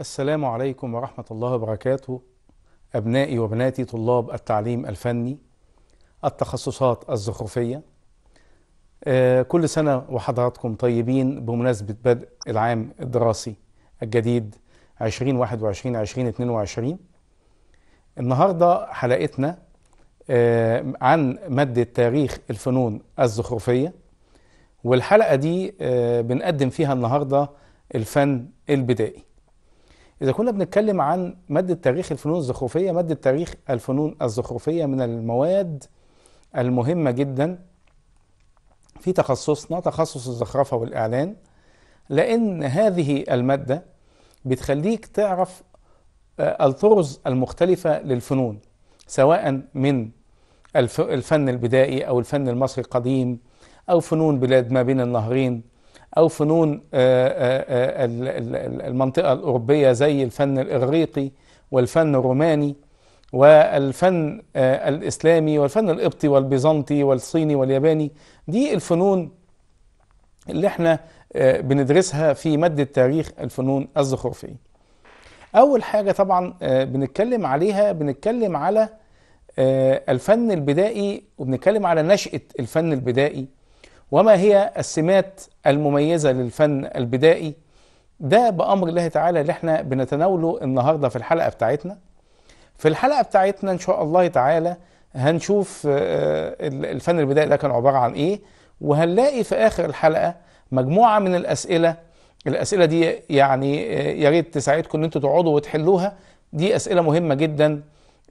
السلام عليكم ورحمة الله وبركاته أبنائي وبناتي طلاب التعليم الفني التخصصات الزخرفية آه، كل سنة وحضراتكم طيبين بمناسبة بدء العام الدراسي الجديد 2021-2022 النهاردة حلقتنا آه، عن مادة تاريخ الفنون الزخرفية والحلقة دي آه، بنقدم فيها النهاردة الفن البدائي إذا كنا بنتكلم عن مادة تاريخ الفنون الزخرفية مادة تاريخ الفنون الزخرفية من المواد المهمة جدا في تخصصنا تخصص الزخرفة والإعلان لأن هذه المادة بتخليك تعرف آه، الطرز المختلفة للفنون سواء من الفن البدائي أو الفن المصري القديم أو فنون بلاد ما بين النهرين أو فنون آه، آه، آه، المنطقة الأوروبية زي الفن الإغريقي والفن الروماني والفن الإسلامي والفن القبطي والبيزنطي والصيني والياباني دي الفنون اللي احنا بندرسها في مادة تاريخ الفنون الزخرفية أول حاجة طبعا بنتكلم عليها بنتكلم على الفن البدائي وبنتكلم على نشأة الفن البدائي وما هي السمات المميزة للفن البدائي ده بأمر الله تعالى اللي احنا بنتناوله النهاردة في الحلقة بتاعتنا في الحلقة بتاعتنا إن شاء الله تعالى هنشوف آه، الفن البدائي ده كان عبارة عن إيه وهنلاقي في آخر الحلقة مجموعة من الأسئلة الأسئلة دي يعني آه، يا ريت تساعدكم إن أنتوا تقعدوا وتحلوها دي أسئلة مهمة جدا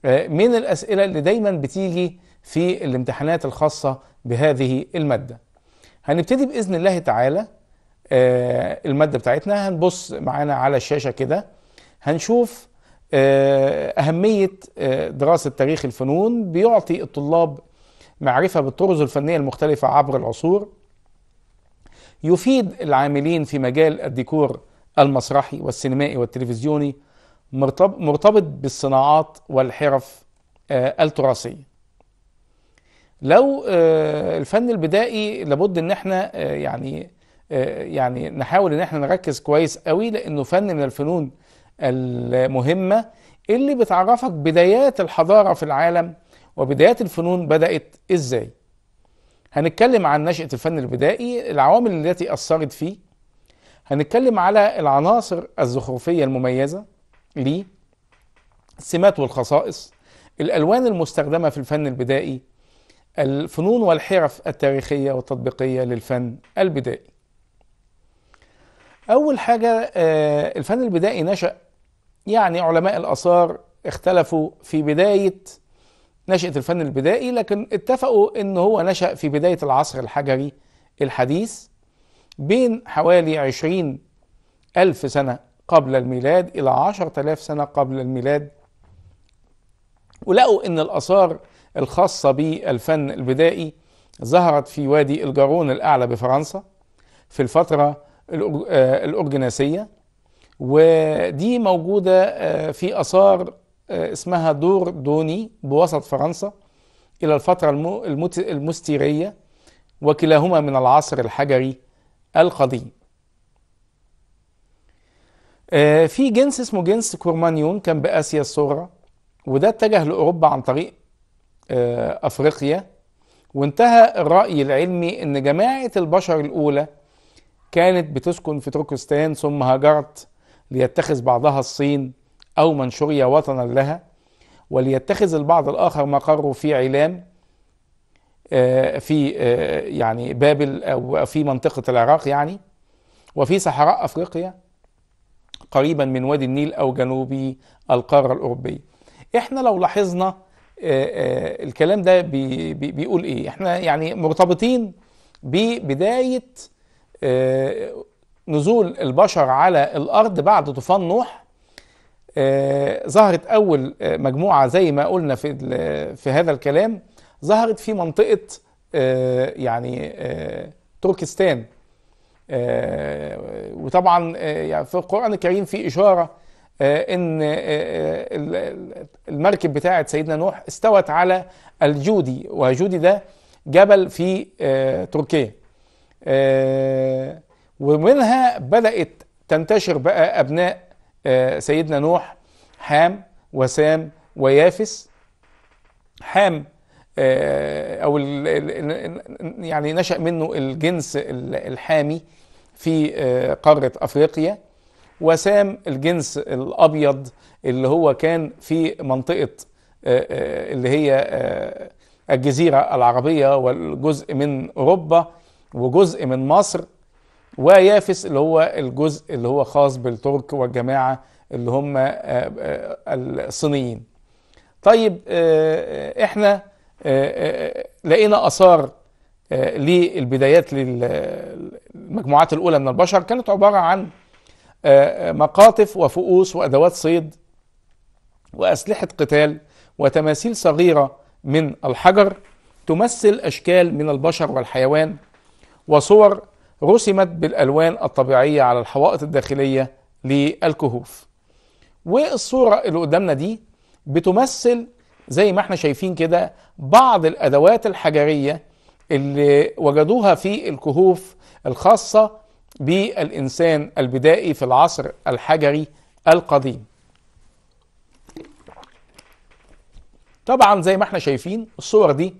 آه، من الأسئلة اللي دايما بتيجي في الامتحانات الخاصة بهذه المادة هنبتدي باذن الله تعالى آه الماده بتاعتنا هنبص معانا على الشاشه كده هنشوف آه اهميه آه دراسه تاريخ الفنون بيعطي الطلاب معرفه بالطرز الفنيه المختلفه عبر العصور يفيد العاملين في مجال الديكور المسرحي والسينمائي والتلفزيوني مرتبط بالصناعات والحرف آه، التراثيه لو آه، الفن البدائي لابد ان احنا آه، يعني آه، يعني نحاول ان احنا نركز كويس قوي لانه فن من الفنون المهمه اللي بتعرفك بدايات الحضاره في العالم وبدايات الفنون بدات ازاي هنتكلم عن نشأة الفن البدائي العوامل التي أثرت فيه هنتكلم على العناصر الزخرفية المميزة ليه السمات والخصائص الألوان المستخدمة في الفن البدائي الفنون والحرف التاريخية والتطبيقية للفن البدائي أول حاجة آه، الفن البدائي نشأ يعني علماء الآثار اختلفوا في بداية نشأة الفن البدائي لكن اتفقوا إن هو نشأ في بداية العصر الحجري الحديث بين حوالي عشرين ألف سنة قبل الميلاد إلى عشرة آلاف سنة قبل الميلاد ولقوا إن الآثار الخاصة بالفن البدائي ظهرت في وادي الجارون الأعلى بفرنسا في الفترة آه، الأورجناسية ودي موجودة آه، في آثار آه، اسمها دور دوني بوسط فرنسا إلى الفترة المستيرية وكلاهما من العصر الحجري القديم في جنس اسمه جنس كورمانيون كان بآسيا الصغرى وده اتجه لأوروبا عن طريق آه، أفريقيا وانتهى الرأي العلمي أن جماعة البشر الأولى كانت بتسكن في تركستان ثم هاجرت ليتخذ بعضها الصين أو منشوريا وطنا لها وليتخذ البعض الآخر مقره في علام آه، في آه، يعني بابل أو في منطقة العراق يعني وفي صحراء أفريقيا قريبا من وادي النيل أو جنوبي القارة الأوروبية احنا لو لاحظنا آه، آه، الكلام ده بي بي بيقول ايه احنا يعني مرتبطين ببداية آه، نزول البشر على الأرض بعد طوفان نوح ظهرت أول مجموعة زي ما قلنا في, في هذا الكلام ظهرت في منطقة يعني تركستان وطبعا يعني في القرآن الكريم في إشارة آه، ان آه، آه، المركب بتاعه سيدنا نوح استوت على الجودي وجودي ده جبل في تركيا ومنها بدات تنتشر بقى ابناء سيدنا نوح حام وسام ويافس حام او يعني نشا منه الجنس الحامي في قاره افريقيا وسام الجنس الابيض اللي هو كان في منطقه آه، آه، اللي هي آه، الجزيره العربيه والجزء من اوروبا وجزء من مصر ويافس اللي هو الجزء اللي هو خاص بالترك والجماعه اللي هم الصينيين طيب احنا لقينا اثار للبدايات للمجموعات الاولى من البشر كانت عباره عن آه، آه، مقاطف وفؤوس وأدوات صيد وأسلحة قتال وتماثيل صغيرة من الحجر تمثل أشكال من البشر والحيوان وصور رسمت بالألوان الطبيعية على الحوائط الداخلية للكهوف والصورة اللي قدامنا دي بتمثل زي ما احنا شايفين كده بعض الأدوات الحجرية اللي وجدوها في الكهوف الخاصة بالإنسان البدائي في العصر الحجري القديم طبعا زي ما احنا شايفين الصور دي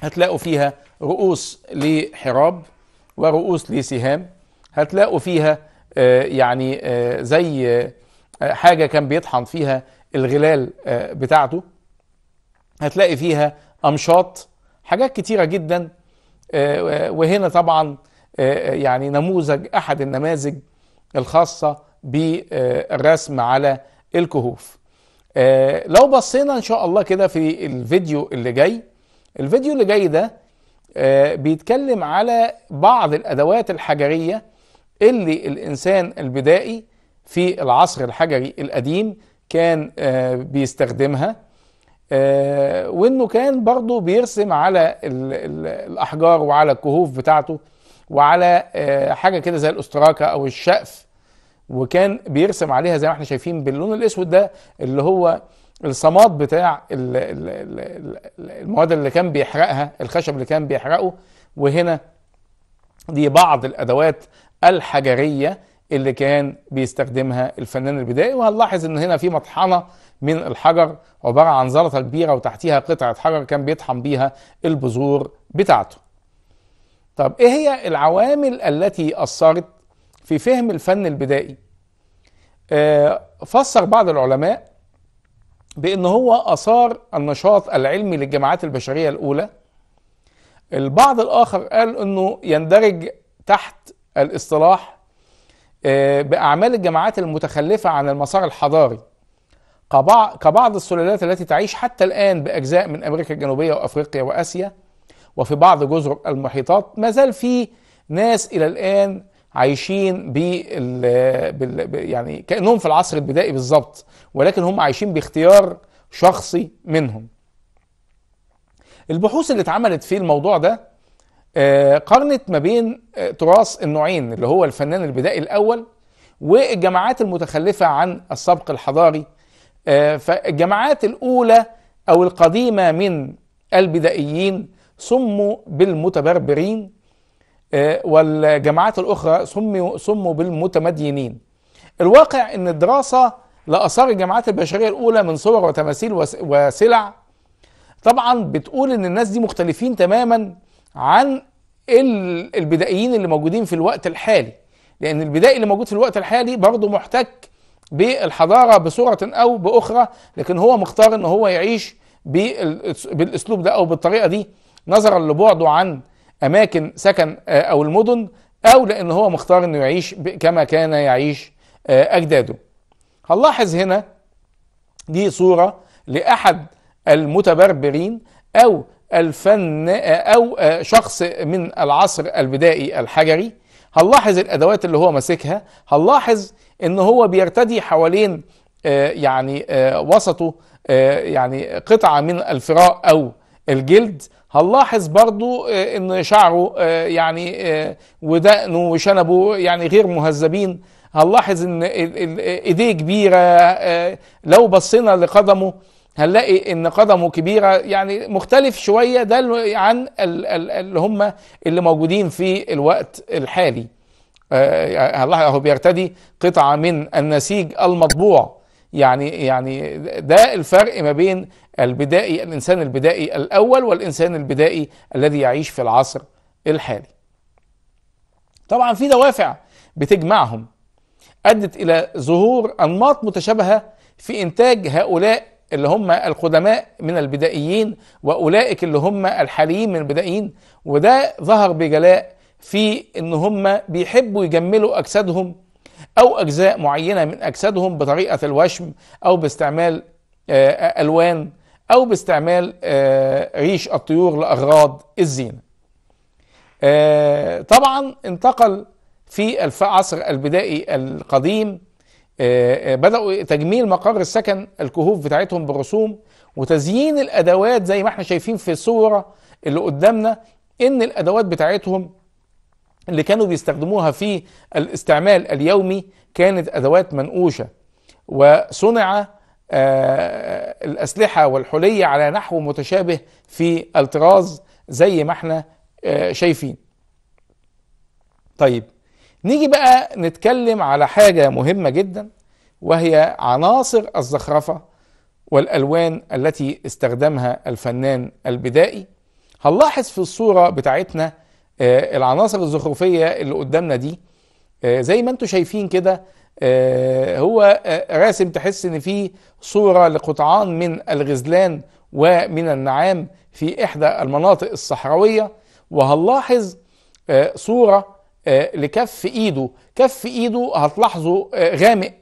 هتلاقوا فيها رؤوس لحراب ورؤوس لسهام هتلاقوا فيها آه، يعني آه، زي آه، حاجة كان بيطحن فيها الغلال بتاعته هتلاقي فيها أمشاط حاجات كتيرة جدا وهنا طبعا يعني نموذج احد النماذج الخاصه بالرسم على الكهوف آه، لو بصينا ان شاء الله كده في الفيديو اللي جاي الفيديو اللي جاي ده آه، بيتكلم على بعض الادوات الحجريه اللي الانسان البدائي في العصر الحجري القديم كان آه، بيستخدمها وانه كان برضو بيرسم على الاحجار وعلى الكهوف بتاعته وعلى آه، حاجه كده زي الاستراكه او الشقف وكان بيرسم عليها زي ما احنا شايفين باللون الاسود ده اللي هو الصماد بتاع المواد اللي كان بيحرقها الخشب اللي كان بيحرقه وهنا دي بعض الادوات الحجريه اللي كان بيستخدمها الفنان البدائي وهنلاحظ ان هنا في مطحنه من الحجر عباره عن زلطه كبيره وتحتيها قطعه حجر كان بيطحن بيها البذور بتاعته طب ايه هي العوامل التي اثرت في فهم الفن البدائي آه فسر بعض العلماء بان هو اثار النشاط العلمي للجماعات البشريه الاولى البعض الاخر قال انه يندرج تحت الاصطلاح آه، باعمال الجماعات المتخلفه عن المسار الحضاري كبعض السلالات التي تعيش حتى الان باجزاء من امريكا الجنوبيه وافريقيا واسيا وفي بعض جزر المحيطات ما زال في ناس الى الان عايشين بال يعني كانهم في العصر البدائي بالظبط ولكن هم عايشين باختيار شخصي منهم البحوث اللي اتعملت في الموضوع ده آه، قارنت ما بين آه، تراث النوعين اللي هو الفنان البدائي الاول والجماعات المتخلفه عن السبق الحضاري آه، فالجماعات الاولى او القديمه من البدائيين سموا بالمتبربرين آه، والجماعات الأخرى سموا, سموا بالمتمدينين الواقع أن الدراسة لآثار الجماعات البشرية الأولى من صور وتماثيل وسلع طبعا بتقول أن الناس دي مختلفين تماما عن البدائيين اللي موجودين في الوقت الحالي لأن البدائي اللي موجود في الوقت الحالي برضه محتك بالحضارة بصورة أو بأخرى لكن هو مختار أن هو يعيش بالاسلوب ده او بالطريقه دي نظرا لبعده عن اماكن سكن آه، او المدن او لان هو مختار انه يعيش كما كان يعيش آه، اجداده هنلاحظ هنا دي صوره لاحد المتبربرين او الفن آه، او شخص من العصر البدائي الحجري هنلاحظ الادوات اللي هو ماسكها هنلاحظ ان هو بيرتدي حوالين يعني وسطه يعني قطعه من الفراء او الجلد هنلاحظ برضو آه، ان شعره آه، يعني آه، ودقنه وشنبه يعني غير مهذبين هنلاحظ ان ايديه كبيره لو بصينا لقدمه هنلاقي ان قدمه كبيره يعني مختلف شويه ده عن اللي هم اللي موجودين في الوقت الحالي يعني هنلاحظ هو بيرتدي قطعه من النسيج المطبوع يعني يعني ده الفرق ما بين البدائي الانسان البدائي الاول والانسان البدائي الذي يعيش في العصر الحالي. طبعا في دوافع بتجمعهم ادت الى ظهور انماط متشابهه في انتاج هؤلاء اللي هم القدماء من البدائيين واولئك اللي هم الحاليين من البدائيين وده ظهر بجلاء في ان هم بيحبوا يجملوا اجسادهم أو أجزاء معينة من أجسادهم بطريقة الوشم أو باستعمال آه، ألوان أو باستعمال آه، ريش الطيور لأغراض الزينة آه، طبعا انتقل في العصر البدائي القديم بدأوا تجميل مقر السكن الكهوف بتاعتهم بالرسوم وتزيين الأدوات زي ما احنا شايفين في الصورة اللي قدامنا إن الأدوات بتاعتهم اللي كانوا بيستخدموها في الاستعمال اليومي كانت ادوات منقوشه وصنع آه، الاسلحه والحليه على نحو متشابه في الطراز زي ما احنا آه، شايفين. طيب نيجي بقى نتكلم على حاجه مهمه جدا وهي عناصر الزخرفه والالوان التي استخدمها الفنان البدائي. هنلاحظ في الصوره بتاعتنا آه، العناصر الزخرفيه اللي قدامنا دي آه، زي ما انتم شايفين كده آه، هو راسم تحس ان في صوره لقطعان من الغزلان ومن النعام في احدى المناطق الصحراويه وهنلاحظ صوره لكف ايده كف ايده هتلاحظه غامق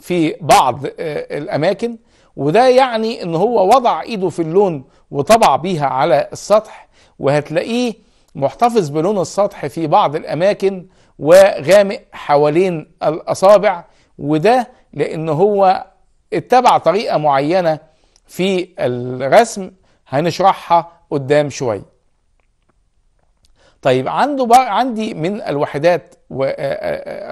في بعض الاماكن وده يعني ان هو وضع ايده في اللون وطبع بيها على السطح وهتلاقيه محتفظ بلون السطح في بعض الأماكن وغامق حوالين الأصابع وده لأن هو اتبع طريقة معينة في الرسم هنشرحها قدام شوية طيب عنده بقى عندي من الوحدات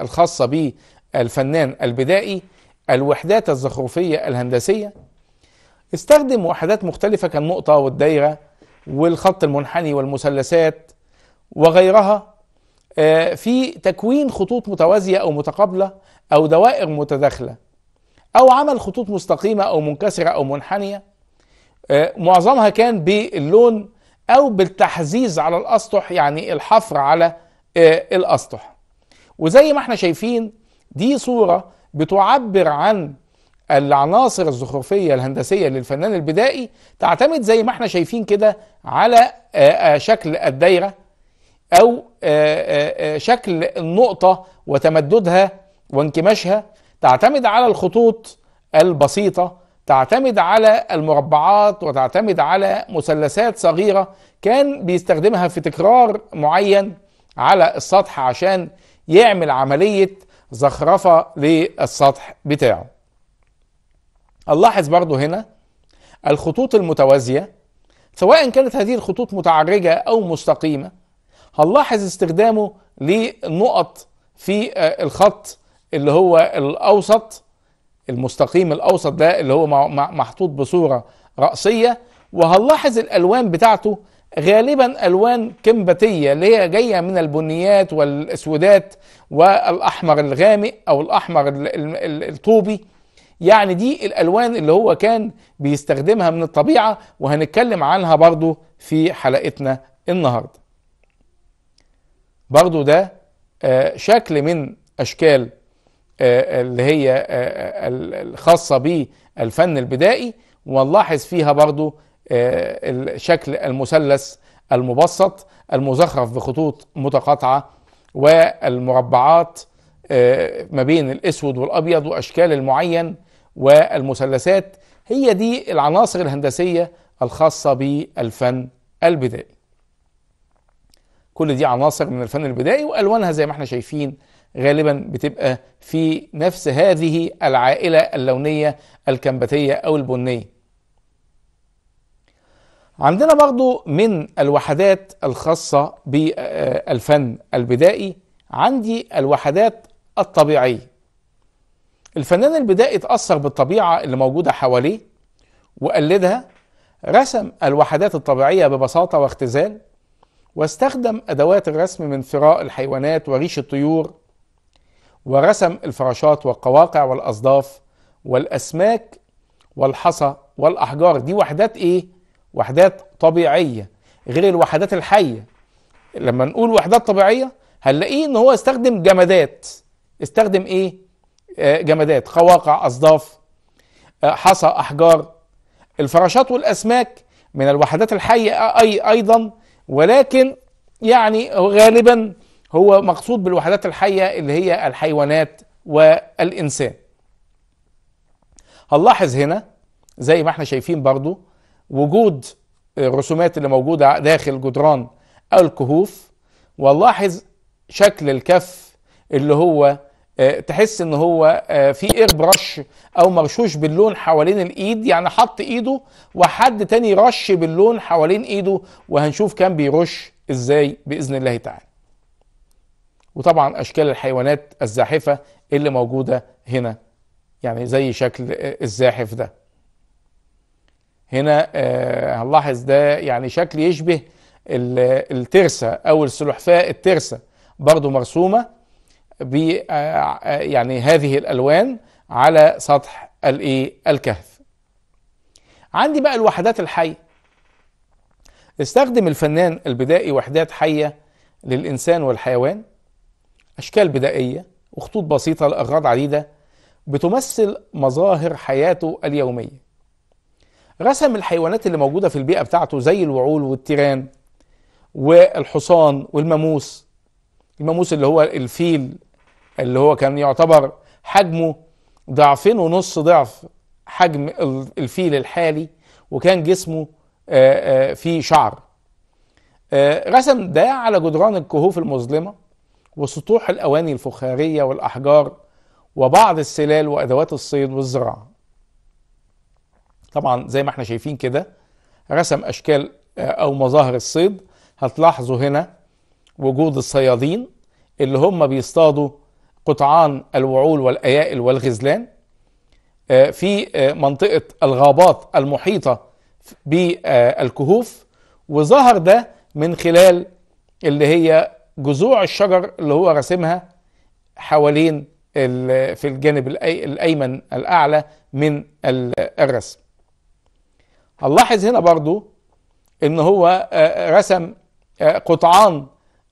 الخاصة بالفنان البدائي الوحدات الزخرفية الهندسية استخدم وحدات مختلفة كالنقطة والدايرة والخط المنحني والمثلثات وغيرها آه، في تكوين خطوط متوازية أو متقابلة أو دوائر متداخلة أو عمل خطوط مستقيمة أو منكسرة أو منحنية آه، معظمها كان باللون أو بالتحزيز على الأسطح يعني الحفر على آه، الأسطح وزي ما احنا شايفين دي صورة بتعبر عن العناصر الزخرفية الهندسية للفنان البدائي تعتمد زي ما احنا شايفين كده على شكل الدايرة او آه، آه، آه، شكل النقطه وتمددها وانكماشها تعتمد على الخطوط البسيطه تعتمد على المربعات وتعتمد على مثلثات صغيره كان بيستخدمها في تكرار معين على السطح عشان يعمل عمليه زخرفه للسطح بتاعه نلاحظ برضو هنا الخطوط المتوازيه سواء كانت هذه الخطوط متعرجه او مستقيمه هنلاحظ استخدامه لنقط في آه، الخط اللي هو الاوسط المستقيم الاوسط ده اللي هو محطوط بصوره راسيه وهنلاحظ الالوان بتاعته غالبا الوان كمبتيه اللي هي جايه من البنيات والاسودات والاحمر الغامق او الاحمر الطوبي يعني دي الالوان اللي هو كان بيستخدمها من الطبيعه وهنتكلم عنها برضو في حلقتنا النهارده برضو ده آه، شكل من أشكال آه، اللي هي آه، الخاصة بالفن البدائي ونلاحظ فيها برضو شكل المثلث المبسط المزخرف بخطوط متقاطعة والمربعات ما بين الأسود والأبيض وأشكال المعين والمثلثات هي دي العناصر الهندسية الخاصة بالفن البدائي كل دي عناصر من الفن البدائي والوانها زي ما احنا شايفين غالبا بتبقى في نفس هذه العائله اللونيه الكمبتيه او البنيه عندنا برضو من الوحدات الخاصة بالفن البدائي عندي الوحدات الطبيعية الفنان البدائي اتأثر بالطبيعة اللي موجودة حواليه وقلدها رسم الوحدات الطبيعية ببساطة واختزال واستخدم أدوات الرسم من ثراء الحيوانات وريش الطيور ورسم الفراشات والقواقع والأصداف والأسماك والحصى والأحجار دي وحدات إيه؟ وحدات طبيعية غير الوحدات الحية لما نقول وحدات طبيعية هنلاقيه إن هو استخدم جمادات استخدم إيه؟ آه جمادات قواقع أصداف آه حصى أحجار الفراشات والأسماك من الوحدات الحية أي أيضا ولكن يعني غالبا هو مقصود بالوحدات الحية اللي هي الحيوانات والإنسان هنلاحظ هنا زي ما احنا شايفين برضو وجود الرسومات اللي موجودة داخل جدران الكهوف ونلاحظ شكل الكف اللي هو آه، تحس ان هو آه، في اير برش او مرشوش باللون حوالين الايد يعني حط ايده وحد تاني رش باللون حوالين ايده وهنشوف كان بيرش ازاي باذن الله تعالى وطبعا اشكال الحيوانات الزاحفه اللي موجوده هنا يعني زي شكل آه، الزاحف ده هنا هنلاحظ ده يعني شكل يشبه الترسه او السلحفاه الترسه برضو مرسومه ب يعني هذه الالوان على سطح الايه الكهف عندي بقى الوحدات الحيه استخدم الفنان البدائي وحدات حيه للانسان والحيوان اشكال بدائيه وخطوط بسيطه لاغراض عديده بتمثل مظاهر حياته اليوميه رسم الحيوانات اللي موجوده في البيئه بتاعته زي الوعول والتيران والحصان والماموس الماموس اللي هو الفيل اللي هو كان يعتبر حجمه ضعفين ونص ضعف حجم الفيل الحالي وكان جسمه آه، آه، فيه شعر آه، رسم ده على جدران الكهوف المظلمة وسطوح الأواني الفخارية والأحجار وبعض السلال وأدوات الصيد والزراعة طبعا زي ما احنا شايفين كده رسم أشكال أو مظاهر الصيد هتلاحظوا هنا وجود الصيادين اللي هم بيصطادوا قطعان الوعول والايائل والغزلان آه، في آه، منطقه الغابات المحيطه بالكهوف آه، وظهر ده من خلال اللي هي جذوع الشجر اللي هو راسمها حوالين في الجانب الايمن الاعلى من الرسم هنلاحظ هنا برضو ان هو رسم قطعان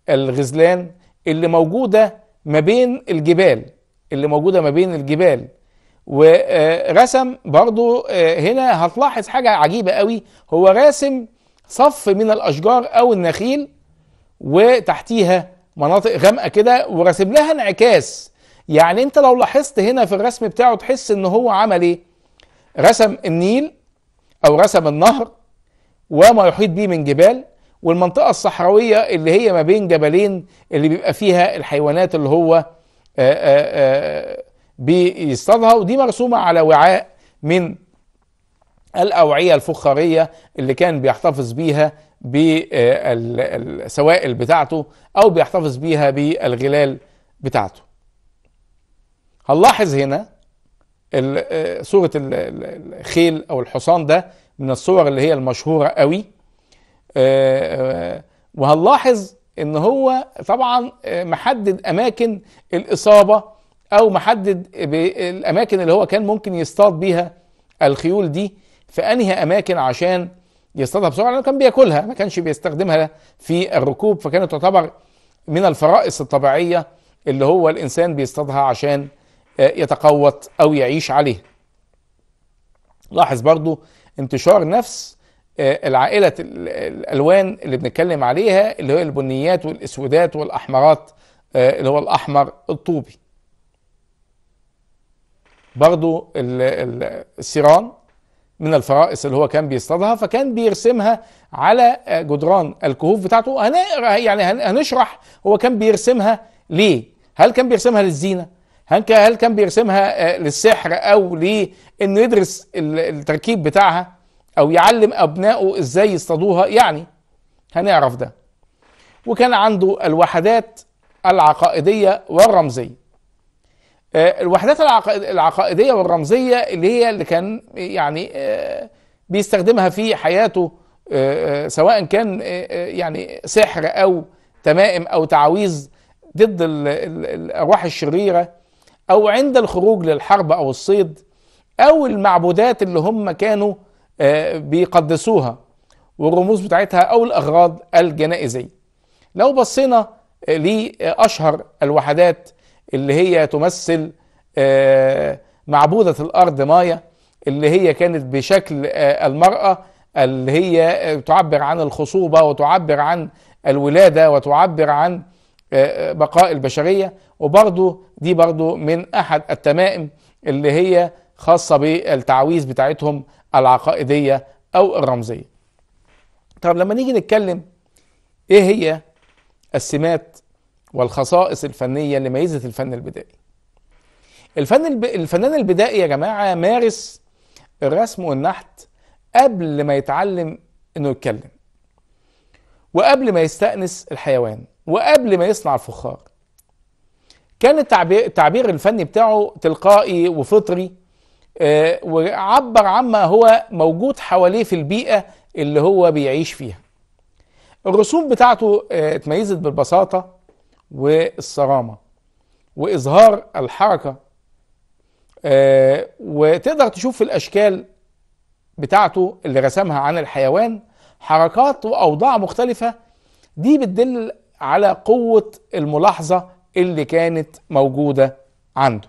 الغزلان اللي موجوده ما بين الجبال اللي موجودة ما بين الجبال ورسم برضو آه، هنا هتلاحظ حاجة عجيبة قوي هو راسم صف من الأشجار أو النخيل وتحتيها مناطق غامقة كده وراسم لها انعكاس يعني انت لو لاحظت هنا في الرسم بتاعه تحس ان هو عمل ايه رسم النيل او رسم النهر وما يحيط به من جبال والمنطقة الصحراوية اللي هي ما بين جبلين اللي بيبقى فيها الحيوانات اللي هو آه، آه، آه، بيصطادها ودي مرسومة على وعاء من الأوعية الفخارية اللي كان بيحتفظ بيها بالسوائل بتاعته أو بيحتفظ بيها بالغلال بتاعته هنلاحظ هنا صورة الخيل أو الحصان ده من الصور اللي هي المشهورة قوي آه، آه، وهنلاحظ ان هو طبعا آه، محدد اماكن الاصابه او محدد الاماكن اللي هو كان ممكن يصطاد بيها الخيول دي في انهي اماكن عشان يصطادها بسرعه لانه كان بياكلها ما كانش بيستخدمها في الركوب فكانت تعتبر من الفرائس الطبيعيه اللي هو الانسان بيصطادها عشان يتقوت او يعيش عليه لاحظ برضو انتشار نفس آه، العائلة الألوان اللي بنتكلم عليها اللي هي البنيات والإسودات والأحمرات آه، اللي هو الأحمر الطوبي برضو السيران من الفرائس اللي هو كان بيصطادها فكان بيرسمها على آه، جدران الكهوف بتاعته هنقرا يعني هنشرح هو كان بيرسمها ليه؟ هل كان بيرسمها للزينه؟ هل كان بيرسمها للسحر او لانه يدرس التركيب بتاعها؟ او يعلم ابنائه ازاي يصطادوها يعني هنعرف ده وكان عنده الوحدات العقائديه والرمزيه آه، الوحدات العقائديه والرمزيه اللي هي اللي كان يعني آه، بيستخدمها في حياته آه، سواء كان يعني سحر او تمائم او تعاويذ ضد الارواح الشريره او عند الخروج للحرب او الصيد او المعبودات اللي هم كانوا آه، بيقدسوها والرموز بتاعتها او الاغراض الجنائزيه لو بصينا آه، لاشهر الوحدات اللي هي تمثل آه، معبوده الارض مايا اللي هي كانت بشكل المراه اللي هي تعبر عن الخصوبه وتعبر عن الولاده وتعبر عن بقاء البشريه وبرضو دي برضو من احد التمائم اللي هي خاصه بالتعويذ بتاعتهم العقائدية أو الرمزية طب لما نيجي نتكلم إيه هي السمات والخصائص الفنية اللي ميزت الفن البدائي الفن الب... الفنان البدائي يا جماعة مارس الرسم والنحت قبل ما يتعلم انه يتكلم وقبل ما يستأنس الحيوان وقبل ما يصنع الفخار كان التعبير, التعبير الفني بتاعه تلقائي وفطري آه، وعبر عما هو موجود حواليه في البيئة اللي هو بيعيش فيها الرسوم بتاعته آه، اتميزت بالبساطة والصرامة وإظهار الحركة آه، وتقدر تشوف في الأشكال بتاعته اللي رسمها عن الحيوان حركات وأوضاع مختلفة دي بتدل على قوة الملاحظة اللي كانت موجودة عنده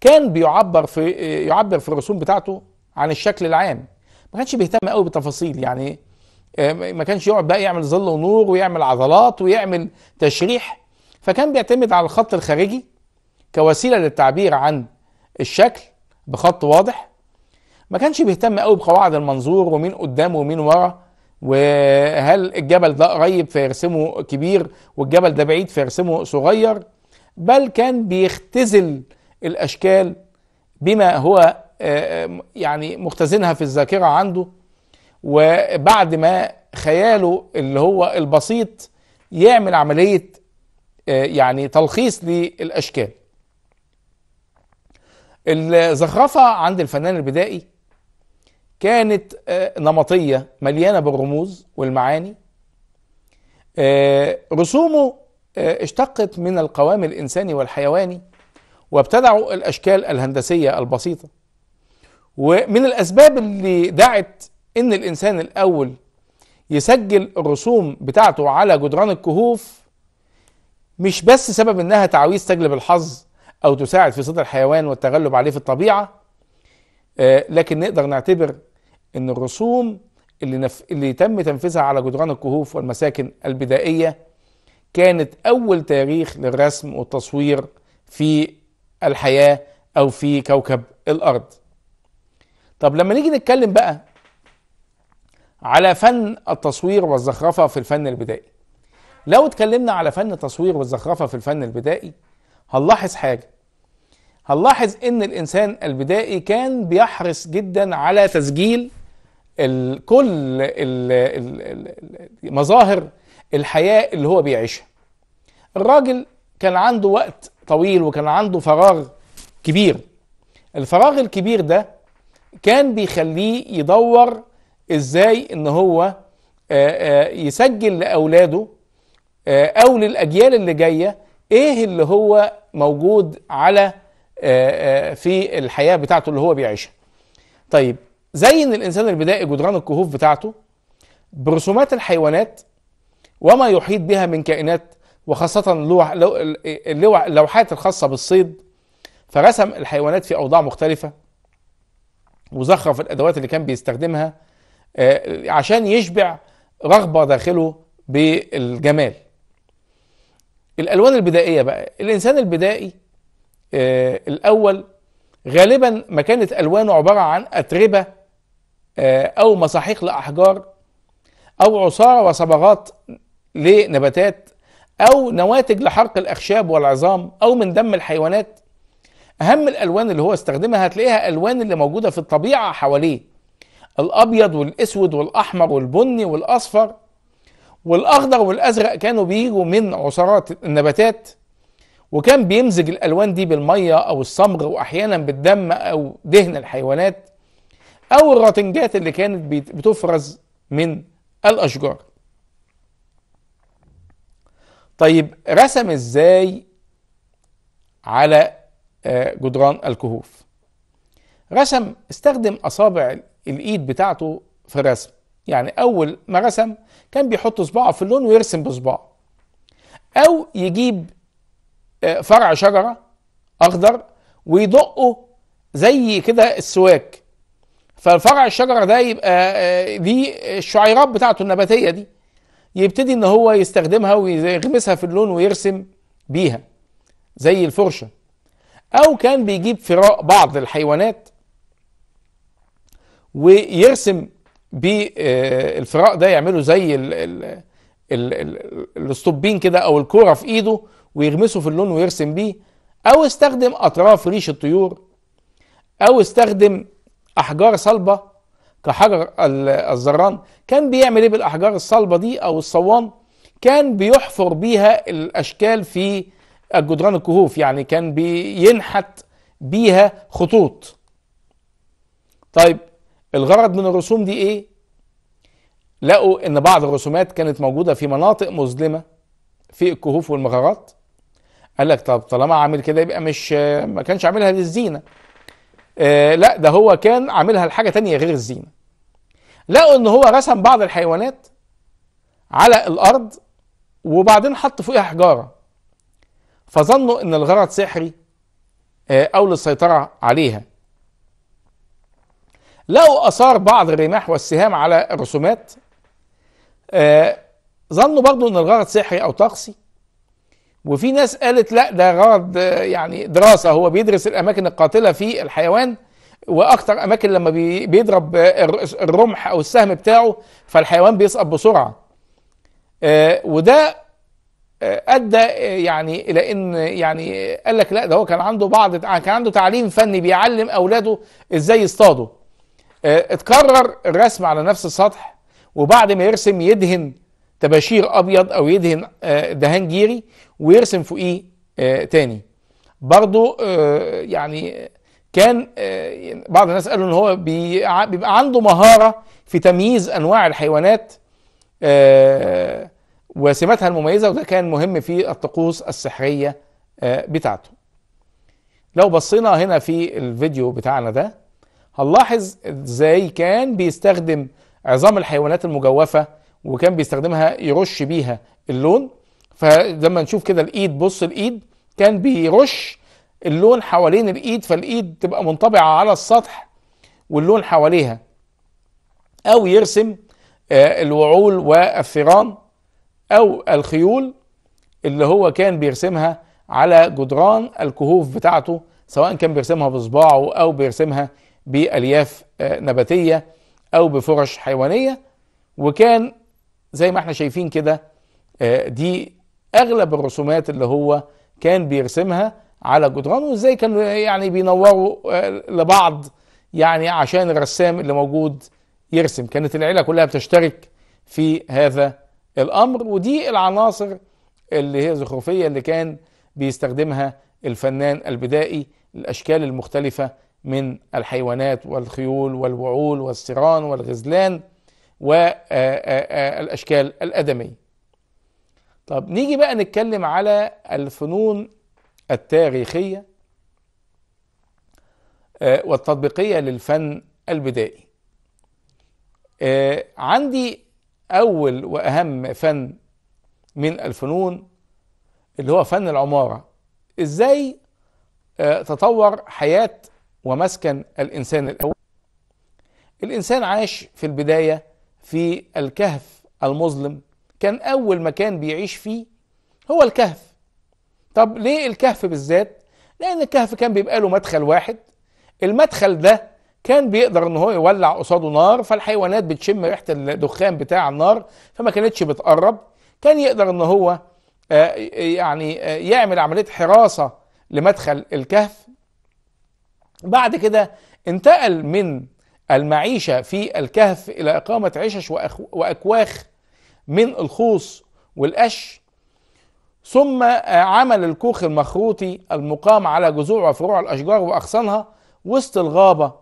كان بيعبر في يعبر في الرسوم بتاعته عن الشكل العام ما كانش بيهتم قوي بالتفاصيل يعني آه، ما كانش يقعد بقى يعمل ظل ونور ويعمل عضلات ويعمل تشريح فكان بيعتمد على الخط الخارجي كوسيله للتعبير عن الشكل بخط واضح ما كانش بيهتم قوي بقواعد المنظور ومين قدام ومين ورا وهل الجبل ده قريب فيرسمه كبير والجبل ده بعيد فيرسمه صغير بل كان بيختزل الاشكال بما هو آه، آه، يعني مختزنها في الذاكره عنده وبعد ما خياله اللي هو البسيط يعمل عمليه آه، يعني تلخيص للاشكال الزخرفه عند الفنان البدائي كانت نمطيه مليانه بالرموز والمعاني رسومه اشتقت من القوام الانساني والحيواني وابتدعوا الاشكال الهندسيه البسيطه ومن الاسباب اللي دعت ان الانسان الاول يسجل الرسوم بتاعته على جدران الكهوف مش بس سبب انها تعويذ تجلب الحظ او تساعد في صيد الحيوان والتغلب عليه في الطبيعه آه، لكن نقدر نعتبر ان الرسوم اللي, نف... اللي تم تنفيذها على جدران الكهوف والمساكن البدائيه كانت اول تاريخ للرسم والتصوير في الحياه او في كوكب الارض طب لما نيجي نتكلم بقى على فن التصوير والزخرفه في الفن البدائي لو اتكلمنا على فن التصوير والزخرفه في الفن البدائي هنلاحظ حاجه هنلاحظ ان الانسان البدائي كان بيحرص جدا على تسجيل كل ال مظاهر الحياه اللي هو بيعيشها الراجل كان عنده وقت طويل وكان عنده فراغ كبير الفراغ الكبير ده كان بيخليه يدور ازاي ان هو آه، آه، يسجل لاولاده آه، او للاجيال اللي جايه ايه اللي هو موجود على في الحياه بتاعته اللي هو بيعيشها طيب زي ان الانسان البدائي جدران الكهوف بتاعته برسومات الحيوانات وما يحيط بها من كائنات وخاصة اللوحات الخاصة بالصيد فرسم الحيوانات في أوضاع مختلفة وزخرف الأدوات اللي كان بيستخدمها آه، عشان يشبع رغبة داخله بالجمال الألوان البدائية بقى الإنسان البدائي آه، الأول غالبا ما كانت ألوانه عبارة عن أتربة آه، أو مساحيق لأحجار أو عصارة وصبغات لنباتات او نواتج لحرق الاخشاب والعظام او من دم الحيوانات اهم الالوان اللي هو استخدمها هتلاقيها الالوان اللي موجوده في الطبيعه حواليه الابيض والاسود والاحمر والبني والاصفر والاخضر والازرق كانوا بيجوا من عصارات النباتات وكان بيمزج الالوان دي بالميه او السمر واحيانا بالدم او دهن الحيوانات او الراتنجات اللي كانت بتفرز من الاشجار طيب رسم ازاي على آه، جدران الكهوف رسم استخدم اصابع الايد بتاعته في الرسم يعني اول ما رسم كان بيحط صباعه في اللون ويرسم بصباعه او يجيب آه، فرع شجره اخضر ويدقه زي كده السواك فالفرع الشجره ده يبقى دي آه، الشعيرات بتاعته النباتيه دي يبتدي ان هو يستخدمها ويغمسها في اللون ويرسم بيها زي الفرشه او كان بيجيب فراء بعض الحيوانات ويرسم بالفراء آه، ده يعمله زي الاسطوبين كده او الكوره في ايده ويغمسه في اللون ويرسم بيه او استخدم اطراف ريش الطيور او استخدم احجار صلبه كحجر الزران كان بيعمل ايه بالاحجار الصلبه دي او الصوان كان بيحفر بيها الاشكال في الجدران الكهوف يعني كان بينحت بيها خطوط طيب الغرض من الرسوم دي ايه لقوا ان بعض الرسومات كانت موجوده في مناطق مظلمه في الكهوف والمغارات قال لك طب طالما عامل كده يبقى مش ما كانش عاملها للزينه آه لا ده هو كان عاملها لحاجه تانية غير الزينه لقوا ان هو رسم بعض الحيوانات على الارض وبعدين حط فوقها حجاره فظنوا ان الغرض سحري آه او للسيطره عليها لقوا اثار بعض الرماح والسهام على الرسومات آه ظنوا برضو ان الغرض سحري او طقسي وفي ناس قالت لا ده غرض يعني دراسه هو بيدرس الاماكن القاتله في الحيوان واكتر اماكن لما بيضرب الرمح او السهم بتاعه فالحيوان بيسقط بسرعه آه، وده آه، ادى آه، يعني الى ان يعني قال لك لا ده هو كان عنده بعض كان عنده تعليم فني بيعلم اولاده ازاي يصطادوا اتكرر الرسم على نفس السطح وبعد ما يرسم يدهن تباشير ابيض او يدهن دهان جيري ويرسم فوقيه آه، تاني برضو آه، يعني آه، كان بعض الناس قالوا ان هو بيبقى عنده مهاره في تمييز انواع الحيوانات وسماتها المميزه وده كان مهم في الطقوس السحريه بتاعته لو بصينا هنا في الفيديو بتاعنا ده هنلاحظ ازاي كان بيستخدم عظام الحيوانات المجوفه وكان بيستخدمها يرش بيها اللون فلما نشوف كده الايد بص الايد كان بيرش اللون حوالين الايد فالايد تبقى منطبعه على السطح واللون حواليها او يرسم آه، الوعول والثيران او الخيول اللي هو كان بيرسمها على جدران الكهوف بتاعته سواء كان بيرسمها بصباعه او بيرسمها بالياف آه، نباتيه او بفرش حيوانيه وكان زي ما احنا شايفين كده آه، دي اغلب الرسومات اللي هو كان بيرسمها على الجدران وازاي كانوا يعني بينوروا آه، لبعض يعني عشان الرسام اللي موجود يرسم كانت العيله كلها بتشترك في هذا الامر ودي العناصر اللي هي زخرفيه اللي كان بيستخدمها الفنان البدائي الاشكال المختلفه من الحيوانات والخيول والوعول والسيران والغزلان والاشكال آه، آه، الادميه طب نيجي بقى نتكلم على الفنون التاريخية آه، والتطبيقية للفن البدائي آه، عندي أول وأهم فن من الفنون اللي هو فن العمارة إزاي آه، تطور حياة ومسكن الإنسان الأول الإنسان عاش في البداية في الكهف المظلم كان أول مكان بيعيش فيه هو الكهف طب ليه الكهف بالذات؟ لأن الكهف كان بيبقى له مدخل واحد المدخل ده كان بيقدر ان هو يولع قصاده نار فالحيوانات بتشم ريحه الدخان بتاع النار فما كانتش بتقرب كان يقدر ان هو آه، يعني آه، يعمل عمليه حراسه لمدخل الكهف بعد كده انتقل من المعيشه في الكهف الى اقامه عشش واكواخ من الخوص والقش ثم عمل الكوخ المخروطي المقام على جذوع وفروع الأشجار وأغصانها وسط الغابة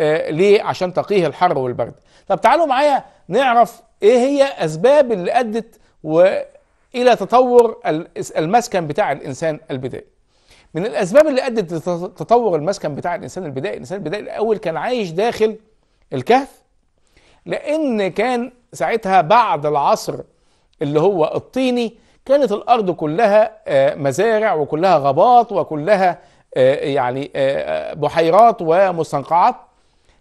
آه، ليه عشان تقيه الحر والبرد طب تعالوا معايا نعرف ايه هي اسباب اللي ادت والى تطور المسكن بتاع الانسان البدائي من الاسباب اللي ادت لتطور المسكن بتاع الانسان البدائي الانسان البدائي الاول كان عايش داخل الكهف لان كان ساعتها بعد العصر اللي هو الطيني كانت الارض كلها آه، مزارع وكلها غابات وكلها آه، يعني آه، بحيرات ومستنقعات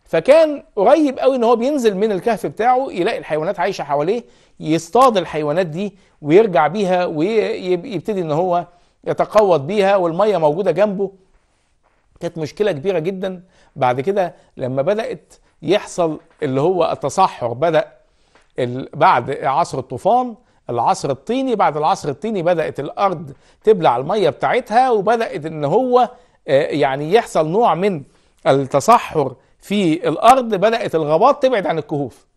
فكان قريب قوي ان هو بينزل من الكهف بتاعه يلاقي الحيوانات عايشه حواليه يصطاد الحيوانات دي ويرجع بيها ويبتدي ان هو يتقوض بيها والميه موجوده جنبه كانت مشكله كبيره جدا بعد كده لما بدات يحصل اللي هو التصحر بدا بعد عصر الطوفان العصر الطيني بعد العصر الطيني بدأت الأرض تبلع المية بتاعتها وبدأت إن هو آه، يعني يحصل نوع من التصحر في الأرض بدأت الغابات تبعد عن الكهوف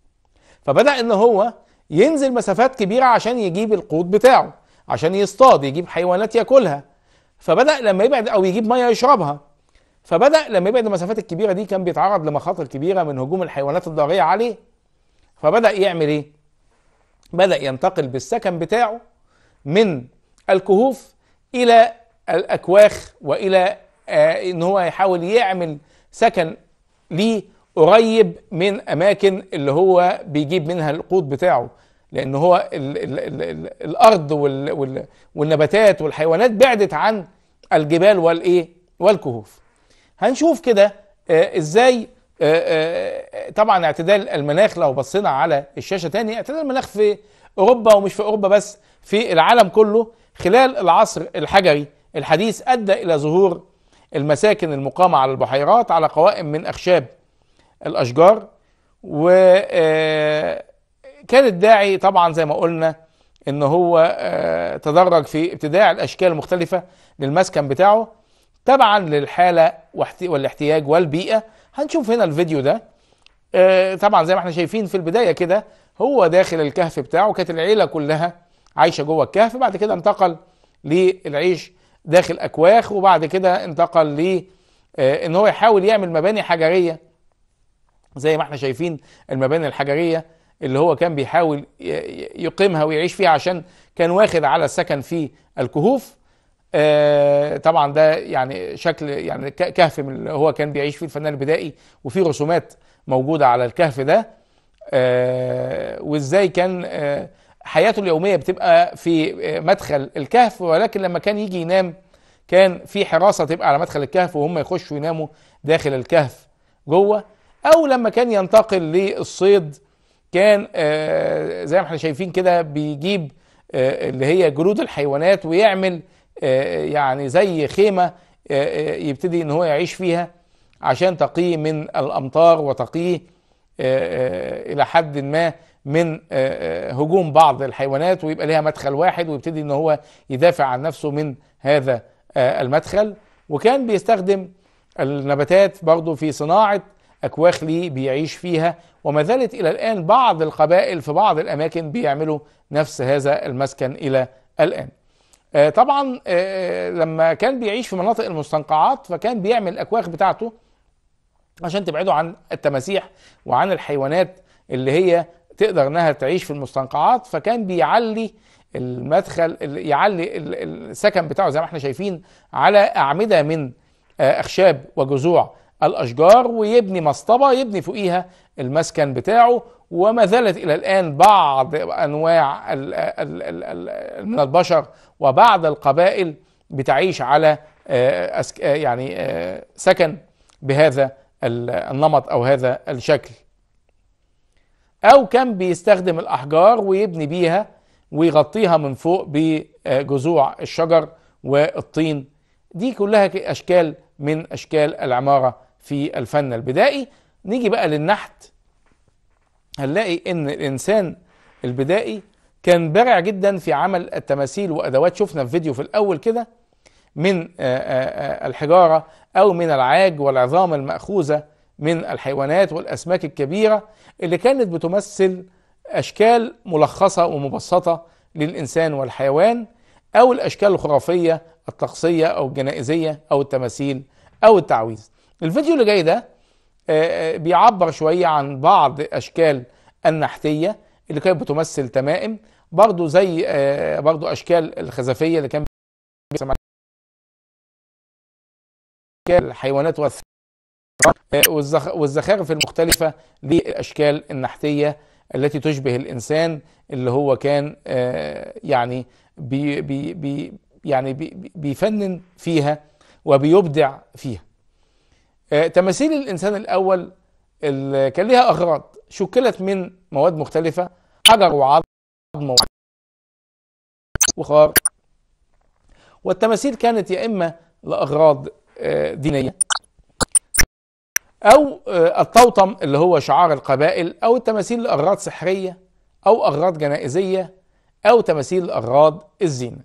فبدأ إن هو ينزل مسافات كبيرة عشان يجيب القوت بتاعه عشان يصطاد يجيب حيوانات ياكلها فبدأ لما يبعد أو يجيب مية يشربها فبدأ لما يبعد المسافات الكبيرة دي كان بيتعرض لمخاطر كبيرة من هجوم الحيوانات الضارية عليه فبدأ يعمل ايه؟ بدأ ينتقل بالسكن بتاعه من الكهوف إلى الأكواخ وإلى آه إن هو يحاول يعمل سكن ليه قريب من أماكن اللي هو بيجيب منها القوت بتاعه لأن هو الـ الـ الـ الـ الأرض والـ والـ والنباتات والحيوانات بعدت عن الجبال والإيه والكهوف هنشوف كده آه إزاي آه، آه، آه، طبعا اعتدال المناخ لو بصينا على الشاشه تاني اعتدال المناخ في اوروبا ومش في اوروبا بس في العالم كله خلال العصر الحجري الحديث ادى الى ظهور المساكن المقامه على البحيرات على قوائم من اخشاب الاشجار وكان الداعي طبعا زي ما قلنا ان هو تدرج في ابتداع الاشكال المختلفه للمسكن بتاعه تبعا للحاله والاحتياج والبيئه هنشوف هنا الفيديو ده آه، طبعا زي ما احنا شايفين في البدايه كده هو داخل الكهف بتاعه كانت العيله كلها عايشه جوه الكهف بعد كده انتقل للعيش داخل اكواخ وبعد كده انتقل ل آه، ان هو يحاول يعمل مباني حجريه زي ما احنا شايفين المباني الحجريه اللي هو كان بيحاول يقيمها ويعيش فيها عشان كان واخد على السكن في الكهوف آه، طبعا ده يعني شكل يعني كهف من اللي هو كان بيعيش فيه الفنان البدائي وفي رسومات موجوده على الكهف ده آه، وازاي كان آه، حياته اليوميه بتبقى في مدخل الكهف ولكن لما كان يجي ينام كان في حراسه تبقى على مدخل الكهف وهم يخشوا يناموا داخل الكهف جوه او لما كان ينتقل للصيد كان زي ما احنا شايفين كده بيجيب اللي هي جلود الحيوانات ويعمل آه، يعني زي خيمة آه، آه، يبتدي ان هو يعيش فيها عشان تقيه من الامطار وتقيه الى حد ما من هجوم بعض الحيوانات ويبقى ليها مدخل واحد ويبتدي ان هو يدافع عن نفسه من هذا المدخل وكان بيستخدم النباتات برضه في صناعه اكواخ ليه بيعيش فيها وما زالت الى الان بعض القبائل في بعض الاماكن بيعملوا نفس هذا المسكن الى الان آه، طبعا آه، لما كان بيعيش في مناطق المستنقعات فكان بيعمل الاكواخ بتاعته عشان تبعده عن التماسيح وعن الحيوانات اللي هي تقدر انها تعيش في المستنقعات فكان بيعلي المدخل يعلي السكن بتاعه زي ما احنا شايفين على اعمده من آه، اخشاب وجذوع الاشجار ويبني مصطبه يبني فوقيها المسكن بتاعه وما زالت الى الان بعض انواع من البشر وبعض القبائل بتعيش على آه، آه، يعني آه، سكن بهذا النمط او هذا الشكل او كان بيستخدم الاحجار ويبني بيها ويغطيها من فوق بجذوع الشجر والطين دي كلها اشكال من اشكال العماره في الفن البدائي نيجي بقى للنحت هنلاقي ان الانسان البدائي كان بارع جدا في عمل التماثيل وادوات شفنا في فيديو في الاول كده من آه، آه، آه، الحجاره او من العاج والعظام الماخوذه من الحيوانات والاسماك الكبيره اللي كانت بتمثل اشكال ملخصه ومبسطه للانسان والحيوان او الاشكال الخرافيه الطقسيه او الجنائزيه او التماثيل او التعويذ الفيديو اللي جاي ده آه، آه، بيعبر شوية عن بعض أشكال النحتية اللي كانت بتمثل تمائم برضو زي آه، برضو أشكال الخزفية اللي كان بيسمى الحيوانات والزخارف المختلفة للأشكال النحتية التي تشبه الإنسان اللي هو كان يعني بي بي بي يعني بيفنن فيها وبيبدع فيها آه، تماثيل الانسان الاول اللي كان ليها اغراض شكلت من مواد مختلفه حجر وعظم وخار والتماثيل كانت يا اما لاغراض آه، دينيه او آه، الطوطم اللي هو شعار القبائل او التماثيل لاغراض سحريه او اغراض جنائزيه او تماثيل لاغراض الزينه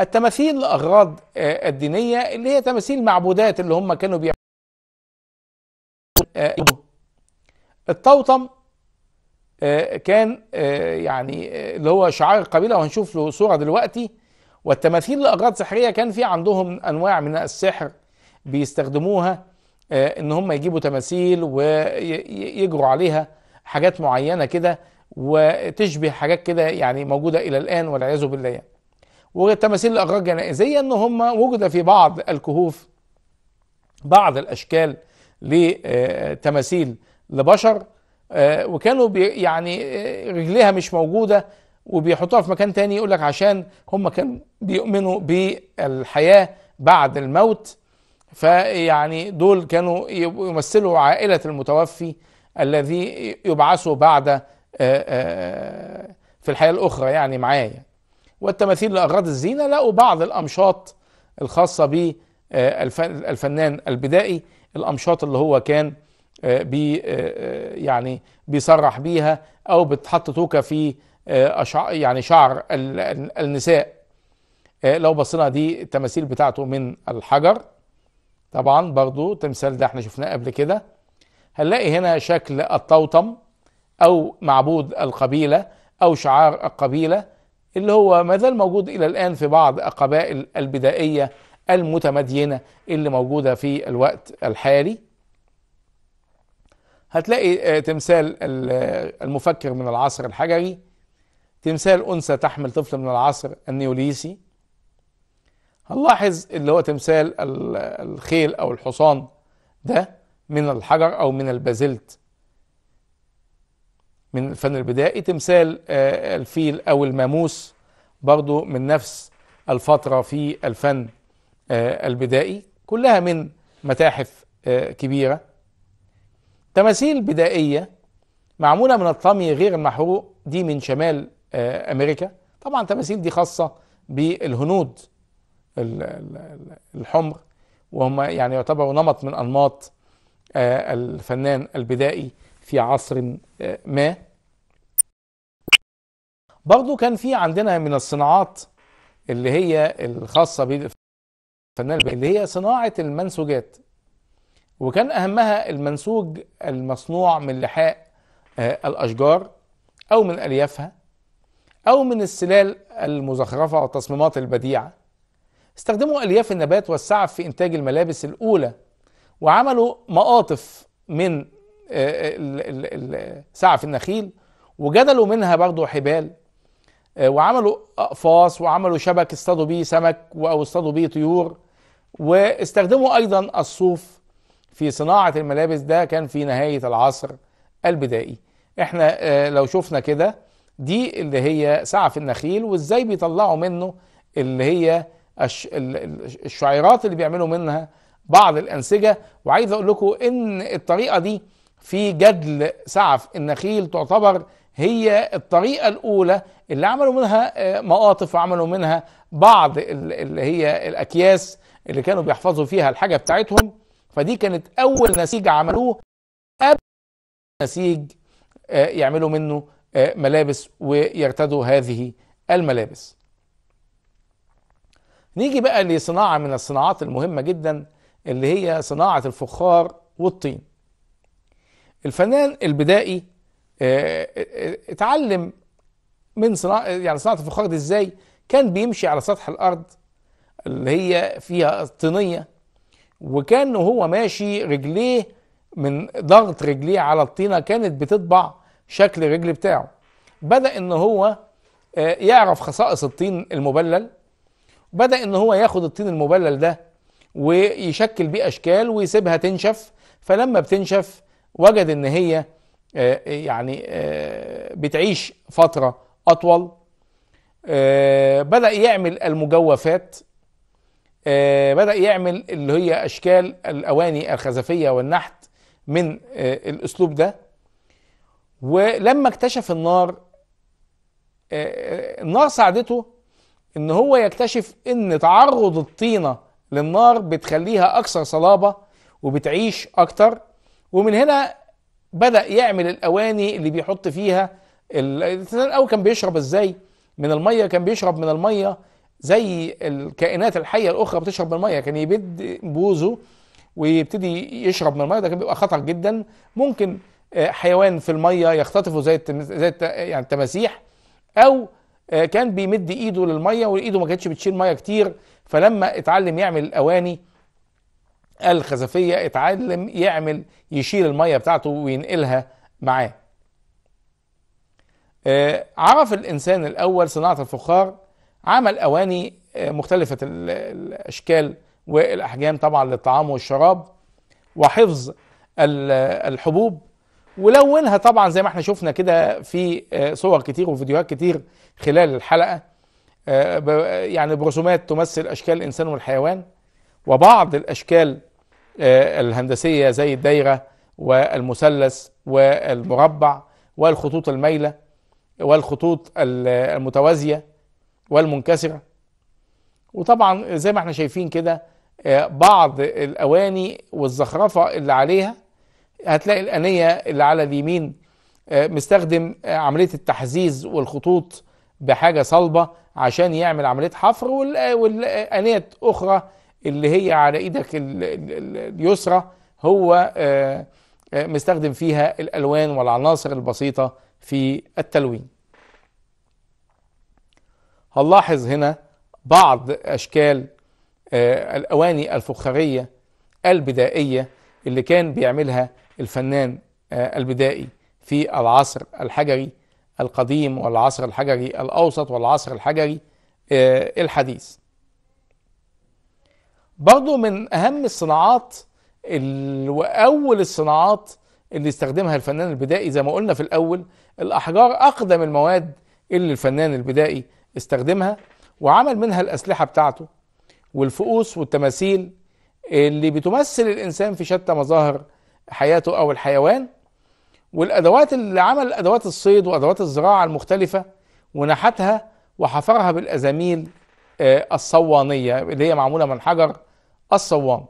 التماثيل لاغراض الدينيه اللي هي تماثيل معبودات اللي هم كانوا بيعملوا آه، الطوطم آه، كان آه، يعني اللي هو شعار القبيله وهنشوف له صوره دلوقتي والتماثيل لاغراض سحريه كان في عندهم انواع من السحر بيستخدموها ان هم يجيبوا تماثيل ويجروا عليها حاجات معينه كده وتشبه حاجات كده يعني موجوده الى الان والعياذ بالله يعني. وتماثيل الاغراض جنائزيه ان هم وجد في بعض الكهوف بعض الاشكال لتماثيل لبشر آه، وكانوا يعني آه، رجليها مش موجوده وبيحطوها في مكان تاني يقول لك عشان هم كانوا بيؤمنوا بالحياه بعد الموت فيعني دول كانوا يمثلوا عائله المتوفي الذي يبعثوا بعد آه، في الحياه الاخرى يعني معايا والتماثيل لاغراض الزينه لقوا بعض الامشاط الخاصه بالفنان البدائي الأمشاط اللي هو كان آه، بي آه، آه، يعني بيصرح بيها أو بتحط توكة في يعني شعر النساء لو بصينا دي التماثيل بتاعته من الحجر طبعا برضو التمثال ده احنا شفناه قبل كده هنلاقي هنا شكل الطوطم أو معبود القبيلة أو شعار القبيلة اللي هو ما زال موجود إلى الآن في بعض القبائل البدائية المتمدينة اللي موجودة في الوقت الحالي هتلاقي آه، تمثال آه، المفكر من العصر الحجري تمثال أنثى تحمل طفل من العصر النيوليسي هنلاحظ اللي هو تمثال الخيل أو الحصان ده من الحجر أو من البازلت من الفن البدائي تمثال آه، الفيل أو الماموس برضو من نفس الفترة في الفن آه، البدائي كلها من متاحف آه، كبيرة تماثيل بدائية معمولة من الطمي غير المحروق دي من شمال آه، أمريكا طبعا تماثيل دي خاصة بالهنود الحمر وهم يعني يعتبروا نمط من أنماط الفنان البدائي في عصر ما برضو كان في عندنا من الصناعات اللي هي الخاصة اللي هي صناعة المنسوجات وكان أهمها المنسوج المصنوع من لحاء آه، الأشجار أو من أليافها أو من السلال المزخرفة والتصميمات البديعة استخدموا ألياف النبات والسعف في إنتاج الملابس الأولى وعملوا مقاطف من آه، سعف النخيل وجدلوا منها برضو حبال آه، وعملوا أقفاص وعملوا شبك اصطادوا بيه سمك أو اصطادوا بيه طيور واستخدموا ايضا الصوف في صناعه الملابس ده كان في نهايه العصر البدائي احنا آه، لو شفنا كده دي اللي هي سعف النخيل وازاي بيطلعوا منه اللي هي الشعيرات اللي بيعملوا منها بعض الانسجه وعايز اقول لكم ان الطريقه دي في جدل سعف النخيل تعتبر هي الطريقه الاولى اللي عملوا منها آه، مقاطف وعملوا منها بعض اللي هي الاكياس اللي كانوا بيحفظوا فيها الحاجة بتاعتهم فدي كانت أول نسيج عملوه قبل نسيج آه، يعملوا منه آه، ملابس ويرتدوا هذه الملابس نيجي بقى لصناعة من الصناعات المهمة جدا اللي هي صناعة الفخار والطين الفنان البدائي آه، اتعلم من صناعة يعني صناعة الفخار دي ازاي كان بيمشي على سطح الأرض اللي هي فيها الطينية وكان وهو ماشي رجليه من ضغط رجليه على الطينه كانت بتطبع شكل الرجل بتاعه بدا ان هو آه، يعرف خصائص الطين المبلل بدا ان هو ياخد الطين المبلل ده ويشكل بيه اشكال ويسيبها تنشف فلما بتنشف وجد ان هي آه، يعني آه، بتعيش فتره اطول بدا يعمل المجوفات آه، بدأ يعمل اللي هي أشكال الأواني الخزفية والنحت من آه، الأسلوب ده ولما اكتشف النار آه، النار ساعدته ان هو يكتشف ان تعرض الطينة للنار بتخليها اكثر صلابة وبتعيش اكتر ومن هنا بدأ يعمل الاواني اللي بيحط فيها الاول كان بيشرب ازاي من المية كان بيشرب من المية زي الكائنات الحيه الاخرى بتشرب من الميه كان يبد بوزه ويبتدي يشرب من الميه ده كان بيبقى خطر جدا ممكن آه، حيوان في الميه يختطفه زي زي يعني التماسيح او آه، كان بيمد ايده للميه وايده ما كانتش بتشيل ميه كتير فلما اتعلم يعمل الاواني الخزفيه اتعلم يعمل يشيل الميه بتاعته وينقلها معاه آه، عرف الانسان الاول صناعه الفخار عمل أواني آه، مختلفة الأشكال والأحجام طبعا للطعام والشراب وحفظ الحبوب ولونها طبعا زي ما احنا شفنا كده في آه، صور كتير وفيديوهات كتير خلال الحلقة آه، يعني برسومات تمثل أشكال الإنسان والحيوان وبعض الأشكال الهندسية زي الدايرة والمثلث والمربع والخطوط المايلة والخطوط المتوازية والمنكسرة وطبعا زي ما احنا شايفين كده آه، بعض الأواني والزخرفة اللي عليها هتلاقي الأنية اللي على اليمين آه، مستخدم آه، عملية التحزيز والخطوط بحاجة صلبة عشان يعمل عملية حفر والأنية أخرى اللي هي على إيدك اليسرى هو مستخدم فيها الألوان والعناصر البسيطة في التلوين هنلاحظ هنا بعض اشكال آه، الاواني الفخاريه البدائيه اللي كان بيعملها الفنان آه، البدائي في العصر الحجري القديم والعصر الحجري الاوسط والعصر الحجري آه، الحديث برضو من اهم الصناعات واول الصناعات اللي استخدمها الفنان البدائي زي ما قلنا في الاول الاحجار اقدم المواد اللي الفنان البدائي استخدمها وعمل منها الأسلحة بتاعته والفؤوس والتماثيل اللي بتمثل الإنسان في شتى مظاهر حياته أو الحيوان والأدوات اللي عمل أدوات الصيد وأدوات الزراعة المختلفة ونحتها وحفرها بالأزاميل آه، الصوانية اللي هي معمولة من حجر الصوان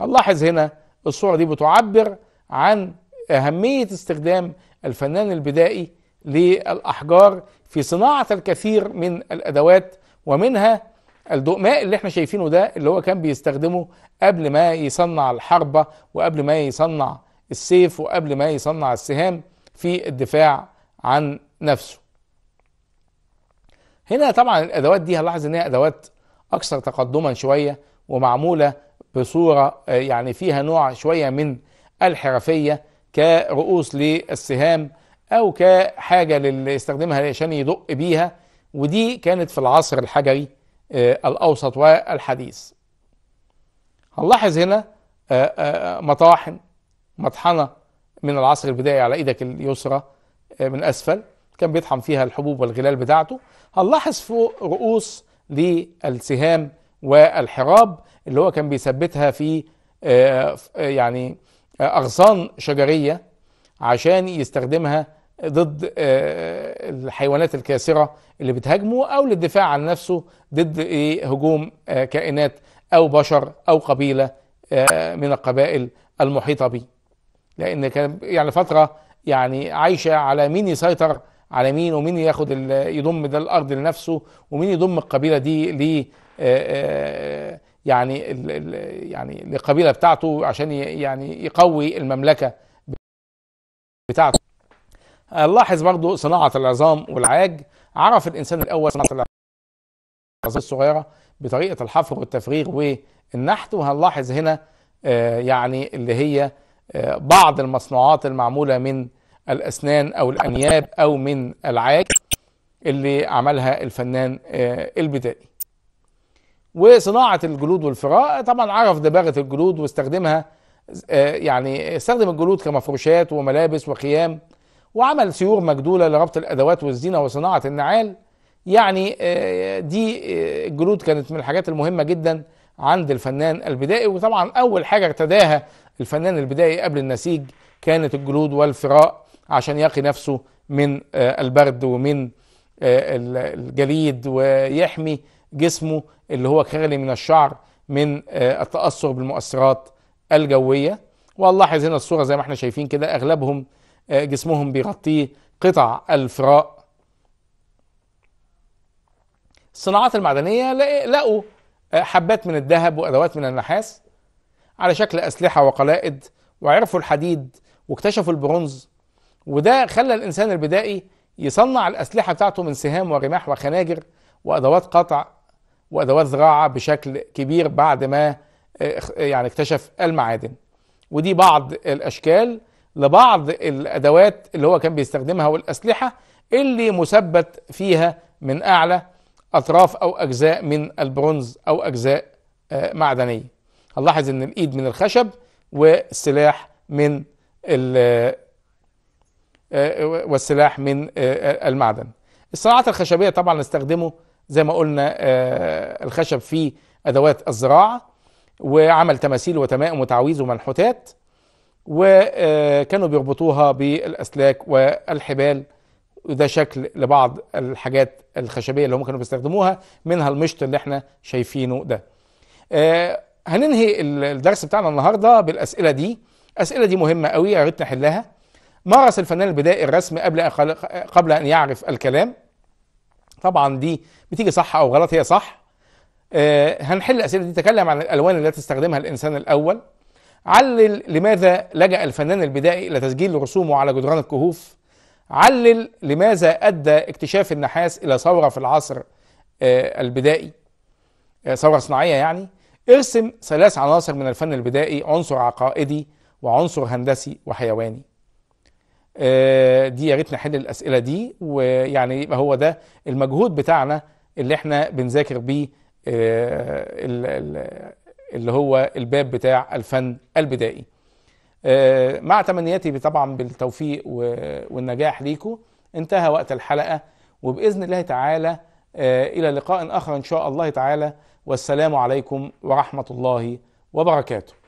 هنلاحظ هنا الصورة دي بتعبر عن أهمية استخدام الفنان البدائي للأحجار في صناعة الكثير من الأدوات ومنها الدقماء اللي احنا شايفينه ده اللي هو كان بيستخدمه قبل ما يصنع الحربة وقبل ما يصنع السيف وقبل ما يصنع السهام في الدفاع عن نفسه هنا طبعا الادوات دي هنلاحظ ان هي ادوات اكثر تقدما شويه ومعموله بصوره يعني فيها نوع شويه من الحرفيه كرؤوس للسهام أو كحاجة اللي يستخدمها عشان يدق بيها ودي كانت في العصر الحجري آه، الأوسط والحديث هنلاحظ هنا آه، آه، مطاحن مطحنة من العصر البدائي على إيدك اليسرى من أسفل كان بيطحن فيها الحبوب والغلال بتاعته هنلاحظ فوق رؤوس للسهام والحراب اللي هو كان بيثبتها في يعني أغصان شجرية عشان يستخدمها ضد آه، الحيوانات الكاسرة اللي بتهاجمه أو للدفاع عن نفسه ضد إيه، هجوم آه، كائنات أو بشر أو قبيلة آه، من القبائل المحيطة به لأن كان يعني فترة يعني عايشة على مين يسيطر على مين ومين ياخد يضم ده الأرض لنفسه ومين يضم القبيلة دي ل يعني يعني القبيله بتاعته عشان يعني يقوي المملكه بتاعته آه، لاحظ برضو صناعة العظام والعاج عرف الإنسان الأول صناعة العظام الصغيرة بطريقة الحفر والتفريغ والنحت وهنلاحظ هنا آه، يعني اللي هي آه، بعض المصنوعات المعمولة من الأسنان أو الأنياب أو من العاج اللي عملها الفنان البدائي وصناعة الجلود والفراء طبعا عرف دباغة الجلود واستخدمها يعني استخدم الجلود كمفروشات وملابس وخيام وعمل سيور مجدولة لربط الأدوات والزينة وصناعة النعال يعني آه، دي الجلود آه، كانت من الحاجات المهمة جدا عند الفنان البدائي وطبعا أول حاجة ارتداها الفنان البدائي قبل النسيج كانت الجلود والفراء عشان يقي نفسه من آه، البرد ومن الجليد ويحمي جسمه اللي هو خالي من الشعر من التأثر بالمؤثرات الجوية وهنلاحظ هنا الصورة زي ما احنا شايفين كده أغلبهم آه، جسمهم بيغطيه قطع الفراء الصناعات المعدنية لقوا آه، حبات من الذهب وأدوات من النحاس على شكل أسلحة وقلائد وعرفوا الحديد واكتشفوا البرونز وده خلى الإنسان البدائي يصنع الأسلحة بتاعته من سهام ورماح وخناجر وأدوات قطع وأدوات زراعة بشكل كبير بعد ما آه، يعني اكتشف المعادن ودي بعض الأشكال لبعض الأدوات اللي هو كان بيستخدمها والأسلحة اللي مثبت فيها من أعلى أطراف أو أجزاء من البرونز أو أجزاء آه، معدنية هنلاحظ إن الإيد من الخشب والسلاح من آه، آه، والسلاح من المعدن الصناعات الخشبية طبعا استخدموا زي ما قلنا الخشب في أدوات الزراعة وعمل تماثيل وتمائم وتعويذ ومنحوتات وكانوا بيربطوها بالأسلاك والحبال وده شكل لبعض الحاجات الخشبية اللي هم كانوا بيستخدموها منها المشط اللي احنا شايفينه ده آه، هننهي الدرس بتاعنا النهاردة بالأسئلة دي الأسئلة دي مهمة قوي يا ريت نحلها مارس الفنان البدائي الرسم قبل قبل أن يعرف الكلام طبعا دي بتيجي صح أو غلط هي صح آه، هنحل الأسئلة دي تكلم عن الألوان التي استخدمها الإنسان الأول علل لماذا لجأ الفنان البدائي إلى تسجيل رسومه على جدران الكهوف علل لماذا أدى اكتشاف النحاس إلى ثورة في العصر آه، البدائي آه، ثورة صناعية يعني ارسم ثلاث عناصر من الفن البدائي عنصر عقائدي وعنصر هندسي وحيواني آه، دي يا ريت نحل الأسئلة دي ويعني يبقى هو ده المجهود بتاعنا اللي احنا بنذاكر بيه اللي هو الباب بتاع الفن البدائي آه، مع تمنياتي طبعا بالتوفيق والنجاح ليكم انتهى وقت الحلقة وبإذن الله تعالى آه، إلى لقاء آخر إن شاء الله تعالى والسلام عليكم ورحمة الله وبركاته